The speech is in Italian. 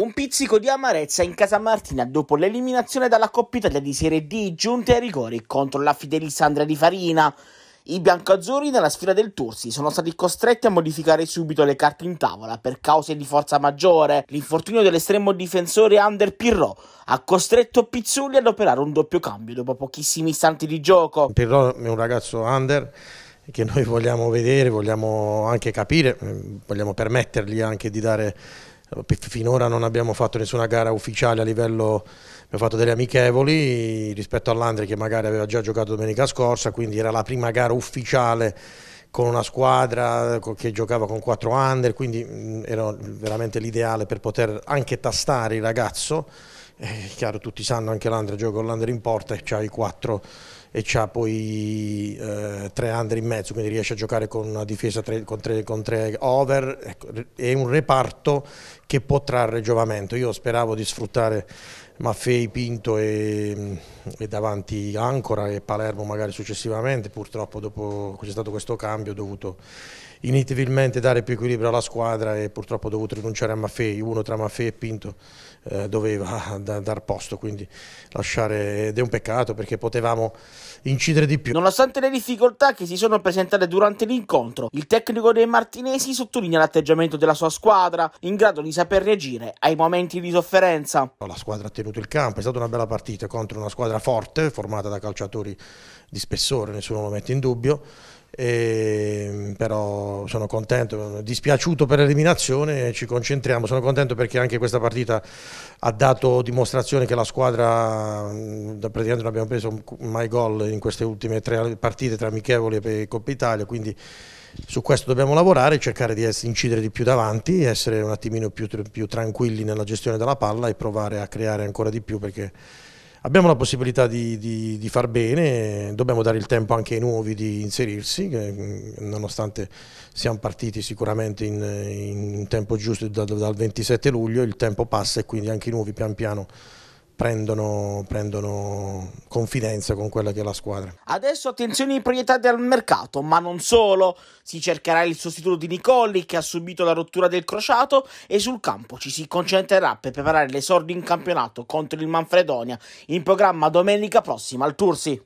Un pizzico di amarezza in casa Martina dopo l'eliminazione dalla Coppa Italia di Serie D giunte ai rigori contro la Fidelisandra di Farina. I biancazzurri nella sfida del Tursi sono stati costretti a modificare subito le carte in tavola per cause di forza maggiore. L'infortunio dell'estremo difensore Ander Pirro ha costretto Pizzulli ad operare un doppio cambio dopo pochissimi istanti di gioco. Pirro è un ragazzo under che noi vogliamo vedere, vogliamo anche capire, vogliamo permettergli anche di dare finora non abbiamo fatto nessuna gara ufficiale a livello abbiamo fatto delle amichevoli rispetto all'Andri che magari aveva già giocato domenica scorsa quindi era la prima gara ufficiale con una squadra che giocava con quattro under quindi era veramente l'ideale per poter anche tastare il ragazzo eh, chiaro tutti sanno anche l'Andra gioca con l'Andra in porta e c'ha i quattro e c'ha poi eh, tre under in mezzo, quindi riesce a giocare con una difesa tre, con, tre, con, tre, over, ecco, è un reparto che può trarre giovamento. Io speravo di sfruttare Maffei, Pinto e, e davanti Ancora e Palermo magari successivamente, purtroppo dopo c'è stato questo cambio ho dovuto inevitabilmente dare più equilibrio alla squadra e purtroppo ho dovuto rinunciare a Maffei, uno tra Maffei e Pinto eh, doveva da, dar posto, quindi lasciare ed è un peccato perché potevamo incidere di più. Nonostante le difficoltà che si sono presentate durante l'incontro, il tecnico dei Martinesi sottolinea l'atteggiamento della sua squadra in grado di saper reagire ai momenti di sofferenza. La squadra ha tenuto il campo, è stata una bella partita contro una squadra forte, formata da calciatori di spessore, nessuno lo mette in dubbio e, ehm, però sono contento, dispiaciuto per l'eliminazione, ci concentriamo, sono contento perché anche questa partita ha dato dimostrazione che la squadra, praticamente non abbiamo preso mai gol in queste ultime tre partite tra amichevoli e Coppa Italia, quindi su questo dobbiamo lavorare, cercare di incidere di più davanti, essere un attimino più, più tranquilli nella gestione della palla e provare a creare ancora di più perché abbiamo la possibilità di, di, di, far bene, dobbiamo dare il tempo anche ai nuovi di inserirsi, che, mm, nonostante siamo partiti sicuramente in, in tempo giusto da, dal 27 luglio, il tempo passa e quindi anche i nuovi pian piano prendono, prendono confidenza con quella che è la squadra. Adesso attenzione ai proiettati al mercato, ma non solo. Si cercherà il sostituto di Nicolli che ha subito la rottura del crociato e sul campo ci si concentrerà per preparare l'esordio in campionato contro il Manfredonia in programma domenica prossima al Tursi.